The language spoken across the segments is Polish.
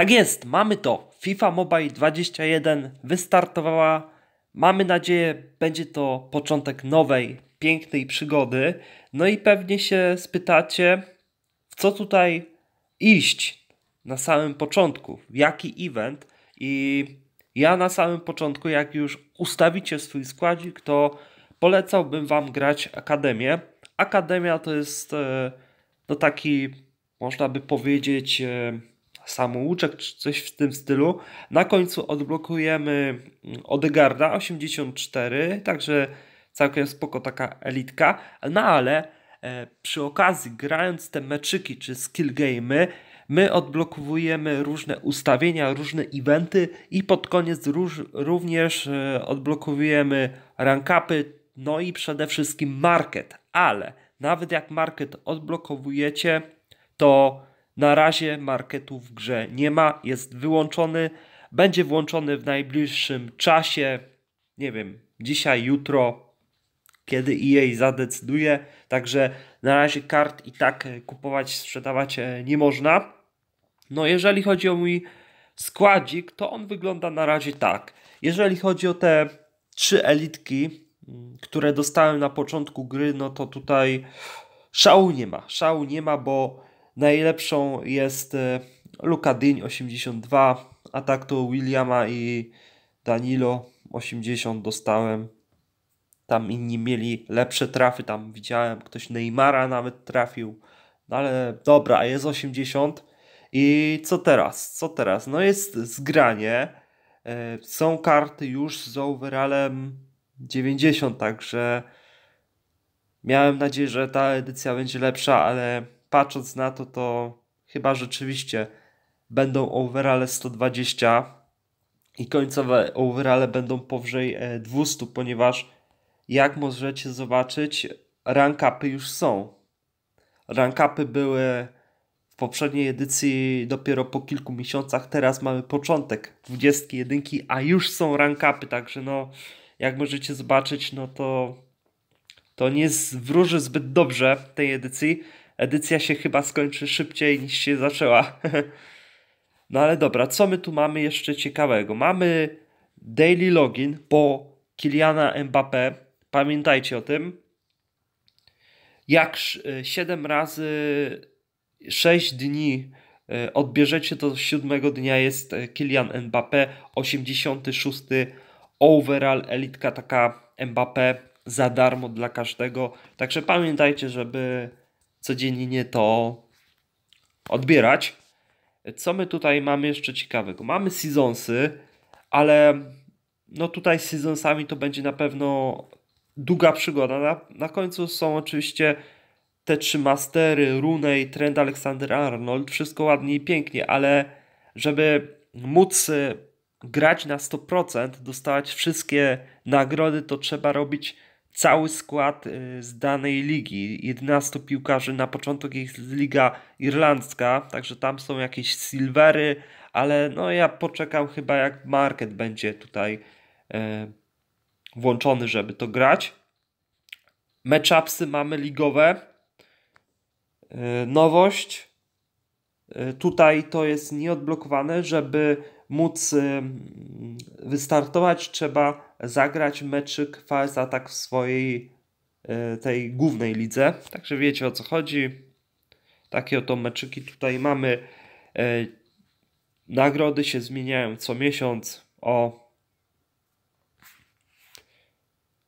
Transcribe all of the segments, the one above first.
Tak jest, mamy to. FIFA Mobile 21 wystartowała. Mamy nadzieję, będzie to początek nowej, pięknej przygody. No i pewnie się spytacie, w co tutaj iść na samym początku, w jaki event. I ja na samym początku, jak już ustawicie swój składzik, to polecałbym Wam grać Akademię. Akademia to jest e, no taki, można by powiedzieć, e, samouczek czy coś w tym stylu. Na końcu odblokujemy mm, Odegarda 84, także całkiem spoko taka elitka, no ale e, przy okazji grając te meczyki czy skill gamey, my odblokowujemy różne ustawienia, różne eventy i pod koniec róż, również e, odblokowujemy rankapy no i przede wszystkim market, ale nawet jak market odblokowujecie, to na razie marketu w grze nie ma, jest wyłączony, będzie włączony w najbliższym czasie, nie wiem, dzisiaj, jutro, kiedy EA zadecyduje. Także na razie kart i tak e, kupować, sprzedawać e, nie można. No, jeżeli chodzi o mój składzik, to on wygląda na razie tak. Jeżeli chodzi o te trzy elitki, mm, które dostałem na początku gry, no to tutaj szału nie ma. Szału nie ma, bo Najlepszą jest e, Luka Dyń 82, a tak to Williama i Danilo 80 dostałem. Tam inni mieli lepsze trafy, tam widziałem, ktoś Neymara nawet trafił. No ale dobra, jest 80. I co teraz? Co teraz? No jest zgranie. E, są karty już z overallem 90, także miałem nadzieję, że ta edycja będzie lepsza, ale patrząc na to, to chyba rzeczywiście będą overale 120 i końcowe overale będą powyżej 200, e, ponieważ jak możecie zobaczyć, rankapy już są. rankapy były w poprzedniej edycji dopiero po kilku miesiącach, teraz mamy początek 21, a już są rankapy, także no jak możecie zobaczyć, no to to nie wróży zbyt dobrze tej edycji edycja się chyba skończy szybciej niż się zaczęła. no ale dobra, co my tu mamy jeszcze ciekawego? Mamy daily login po Kiliana Mbappé. Pamiętajcie o tym. Jak 7 e, razy 6 dni e, odbierzecie, to 7 dnia jest e, Kilian Mbappé, 86 overall elitka taka Mbappé za darmo dla każdego. Także pamiętajcie, żeby codziennie to odbierać. Co my tutaj mamy jeszcze ciekawego? Mamy sezonsy, ale no tutaj z seasonsami to będzie na pewno długa przygoda. Na, na końcu są oczywiście te trzy mastery, Runej, Trend Alexander Arnold, wszystko ładnie i pięknie, ale żeby móc y, grać na 100%, dostawać wszystkie nagrody, to trzeba robić cały skład y, z danej ligi. 11 piłkarzy, na początek jest Liga Irlandzka, także tam są jakieś silvery, ale no ja poczekam chyba jak market będzie tutaj y, włączony, żeby to grać. Matchupsy mamy ligowe. Y, nowość. Tutaj to jest nieodblokowane, żeby móc y, wystartować, trzeba zagrać meczyk Fast tak w swojej y, tej głównej lidze. Także wiecie o co chodzi. Takie oto meczyki tutaj mamy. Y, nagrody się zmieniają co miesiąc o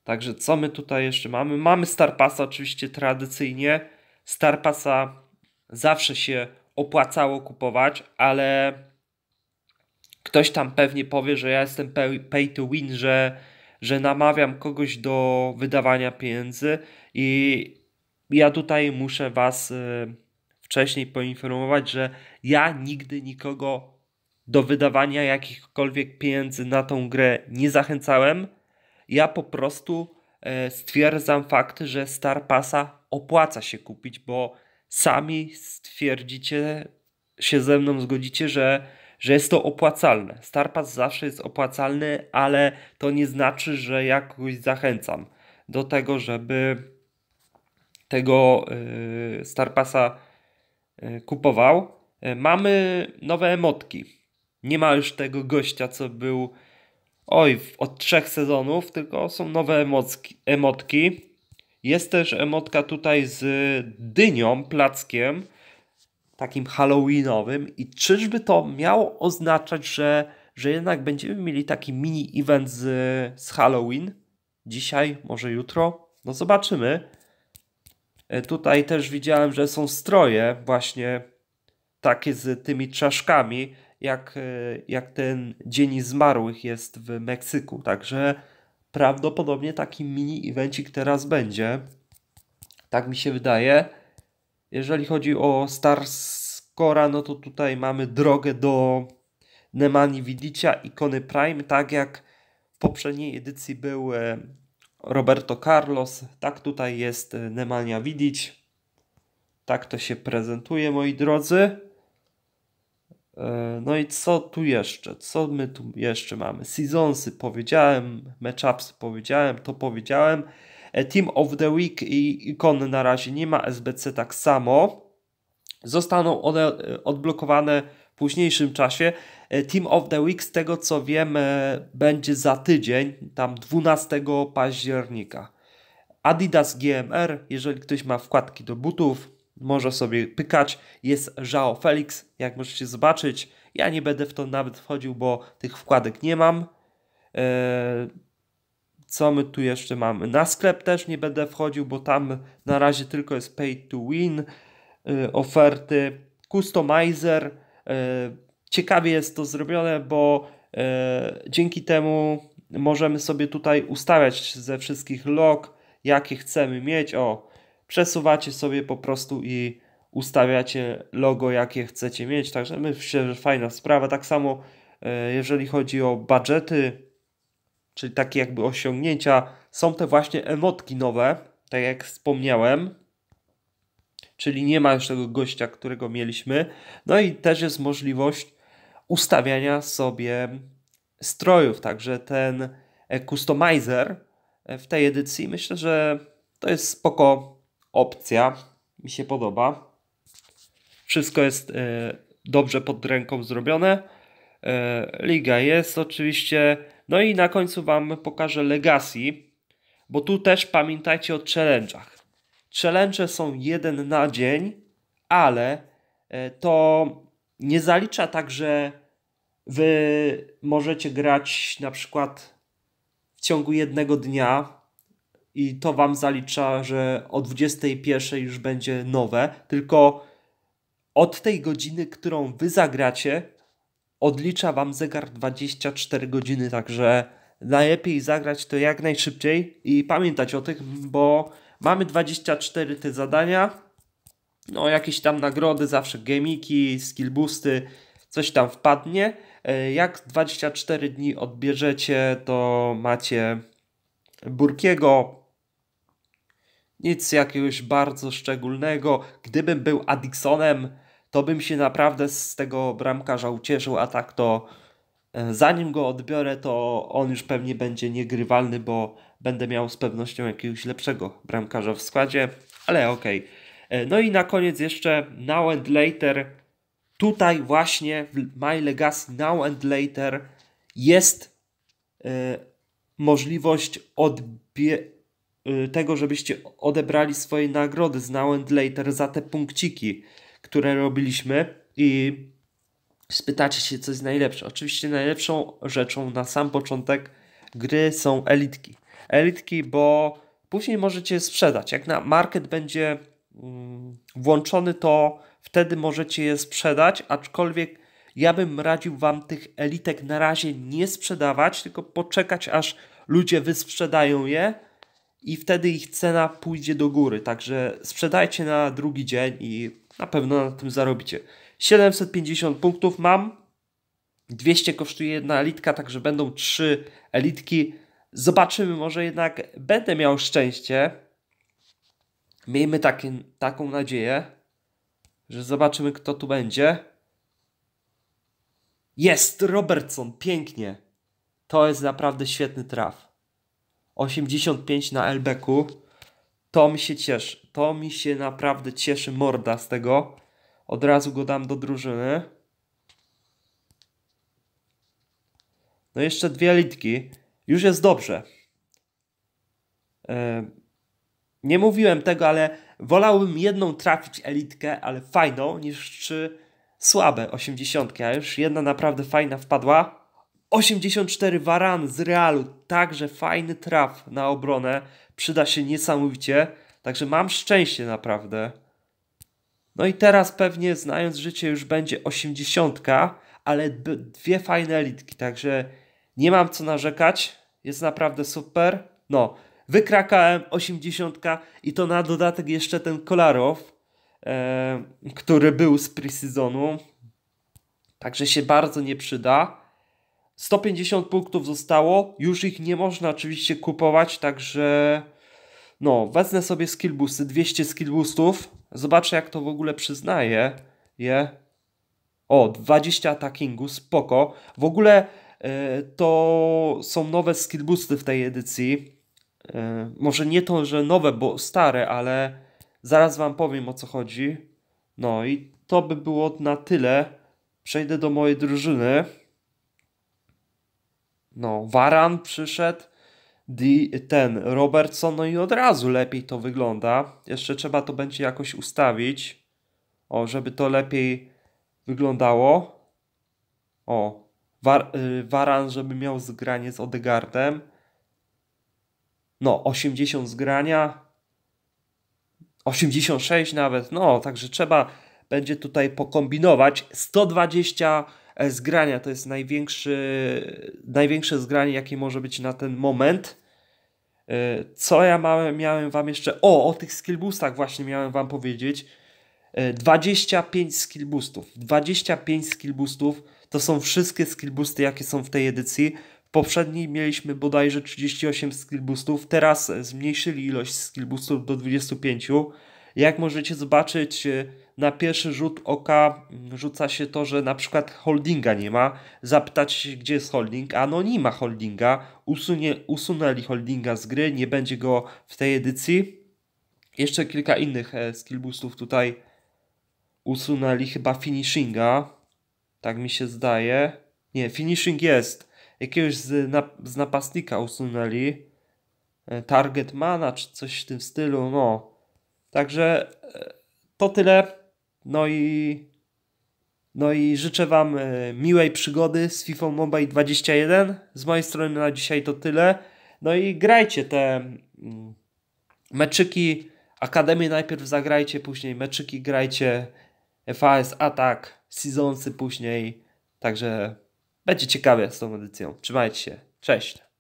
Także co my tutaj jeszcze mamy? Mamy Starpasa oczywiście tradycyjnie. Starpasa zawsze się opłacało kupować, ale ktoś tam pewnie powie, że ja jestem pay, pay to win, że, że namawiam kogoś do wydawania pieniędzy i ja tutaj muszę Was y, wcześniej poinformować, że ja nigdy nikogo do wydawania jakichkolwiek pieniędzy na tą grę nie zachęcałem. Ja po prostu y, stwierdzam fakt, że Star Passa opłaca się kupić, bo sami stwierdzicie, się ze mną zgodzicie, że że jest to opłacalne. Starpass zawsze jest opłacalny, ale to nie znaczy, że jakoś zachęcam do tego, żeby tego y, Starpassa y, kupował. Y, mamy nowe emotki. Nie ma już tego gościa, co był oj, od trzech sezonów, tylko są nowe emotki. emotki. Jest też emotka tutaj z dynią, plackiem, takim halloweenowym i czyżby to miało oznaczać, że, że jednak będziemy mieli taki mini event z, z Halloween dzisiaj, może jutro? No zobaczymy. E, tutaj też widziałem, że są stroje właśnie takie z tymi czaszkami, jak, e, jak ten Dzień Zmarłych jest w Meksyku. Także prawdopodobnie taki mini evencik teraz będzie. Tak mi się wydaje. Jeżeli chodzi o Starscora, no to tutaj mamy drogę do Nemani Widicia i Kony Prime, tak jak w poprzedniej edycji był e, Roberto Carlos, tak tutaj jest e, Nemania Widić. Tak to się prezentuje, moi drodzy. E, no i co tu jeszcze? Co my tu jeszcze mamy? Seasonsy powiedziałem, matchups powiedziałem, to powiedziałem. Team of the Week i ikon na razie nie ma, SBC tak samo. Zostaną one e, odblokowane w późniejszym czasie. E, Team of the Week, z tego co wiem, e, będzie za tydzień, tam 12 października. Adidas GMR, jeżeli ktoś ma wkładki do butów, może sobie pykać. Jest Żao Felix, jak możecie zobaczyć. Ja nie będę w to nawet wchodził, bo tych wkładek nie mam. Co my tu jeszcze mamy? Na sklep też nie będę wchodził, bo tam na razie tylko jest pay to win, y, oferty, customizer. Y, ciekawie jest to zrobione, bo y, dzięki temu możemy sobie tutaj ustawiać ze wszystkich log, jakie chcemy mieć. O, przesuwacie sobie po prostu i ustawiacie logo, jakie chcecie mieć. Także myślę, że fajna sprawa. Tak samo jeżeli chodzi o budżety czyli takie jakby osiągnięcia, są te właśnie emotki nowe, tak jak wspomniałem. Czyli nie ma już tego gościa, którego mieliśmy. No i też jest możliwość ustawiania sobie strojów. Także ten e, customizer e, w tej edycji myślę, że to jest spoko opcja. Mi się podoba. Wszystko jest e, dobrze pod ręką zrobione. Liga jest oczywiście no i na końcu Wam pokażę Legacy, bo tu też pamiętajcie o challenge'ach. Challenge są jeden na dzień, ale e, to nie zalicza tak, że Wy możecie grać na przykład w ciągu jednego dnia i to Wam zalicza, że o 21 już będzie nowe, tylko od tej godziny, którą Wy zagracie, odlicza Wam zegar 24 godziny, także najlepiej zagrać to jak najszybciej i pamiętać o tych, bo mamy 24 te zadania, no jakieś tam nagrody, zawsze gemiki, skillboosty, coś tam wpadnie. E, jak 24 dni odbierzecie, to macie Burkiego, nic jakiegoś bardzo szczególnego. Gdybym był Addisonem, to bym się naprawdę z tego bramkarza ucieszył, a tak to e, zanim go odbiorę, to on już pewnie będzie niegrywalny, bo będę miał z pewnością jakiegoś lepszego bramkarza w składzie, ale okej. Okay. E, no i na koniec jeszcze Now and Later. Tutaj właśnie w My Legacy Now and Later jest y, możliwość odbie- y, tego, żebyście odebrali swoje nagrody z Now and Later za te punkciki które robiliśmy i spytacie się, co jest najlepsze. Oczywiście najlepszą rzeczą na sam początek gry są elitki. Elitki, bo później możecie sprzedać. Jak na market będzie mm, włączony, to wtedy możecie je sprzedać, aczkolwiek ja bym radził Wam tych elitek na razie nie sprzedawać, tylko poczekać, aż ludzie wysprzedają je, i wtedy ich cena pójdzie do góry. Także sprzedajcie na drugi dzień i na pewno na tym zarobicie. 750 punktów mam. 200 kosztuje jedna elitka, także będą 3 elitki. Zobaczymy, może jednak będę miał szczęście. Miejmy takie, taką nadzieję, że zobaczymy, kto tu będzie. Jest Robertson, pięknie. To jest naprawdę świetny traf. 85 na Elbeku. To mi się cieszy. To mi się naprawdę cieszy morda z tego. Od razu go dam do drużyny. No jeszcze dwie litki. Już jest dobrze. Yy, nie mówiłem tego, ale wolałbym jedną trafić elitkę, ale fajną, niż trzy słabe osiemdziesiątki. A już jedna naprawdę fajna wpadła. 84 varan z Realu, także fajny traf na obronę, przyda się niesamowicie, także mam szczęście naprawdę. No i teraz pewnie znając życie już będzie 80, ale dwie fajne elitki, także nie mam co narzekać, jest naprawdę super. No, wykrakałem 80 i to na dodatek jeszcze ten Kolarow, e, który był z pre-seasonu, także się bardzo nie przyda. 150 punktów zostało, już ich nie można oczywiście kupować, także no, wezmę sobie skillboosty, 200 skillboostów, zobaczę jak to w ogóle przyznaje je. O, 20 attackingu, spoko. W ogóle e, to są nowe skillboosty w tej edycji. E, może nie to, że nowe, bo stare, ale zaraz wam powiem o co chodzi. No i to by było na tyle. Przejdę do mojej drużyny. No, Varan przyszedł, ten Robertson, no i od razu lepiej to wygląda. Jeszcze trzeba to będzie jakoś ustawić, o, żeby to lepiej wyglądało. O, War, y, żeby miał zgranie z Odegardem. No, 80 zgrania, 86 nawet, no, także trzeba będzie tutaj pokombinować. 120 E, zgrania. To jest największy, największe zgranie, jakie może być na ten moment. E, co ja miałem, miałem wam jeszcze... O, o tych skillboostach właśnie miałem wam powiedzieć. 25 e, skillboostów. 25 skillboostów to są wszystkie skillboosty, jakie są w tej edycji. W poprzedniej mieliśmy bodajże 38 skillboostów, teraz zmniejszyli ilość skillboostów do 25. Jak możecie zobaczyć, na pierwszy rzut oka mm, rzuca się to, że na przykład holdinga nie ma, zapytać gdzie jest holding, a no nie ma holdinga, usunie, usunęli holdinga z gry, nie będzie go w tej edycji. Jeszcze kilka innych e, skill boostów tutaj usunęli, chyba finishinga, tak mi się zdaje. Nie, finishing jest, jakiegoś z, z napastnika usunęli, e, target mana czy coś w tym stylu, no. Także e, to tyle no i no i życzę Wam e, miłej przygody z FIFA Mobile 21. Z mojej strony na dzisiaj to tyle. No i grajcie te mm, meczyki Akademii najpierw zagrajcie, później meczyki grajcie, FAS Atak, Seasonsy później. Także będzie ciekawie z tą edycją. Trzymajcie się. Cześć.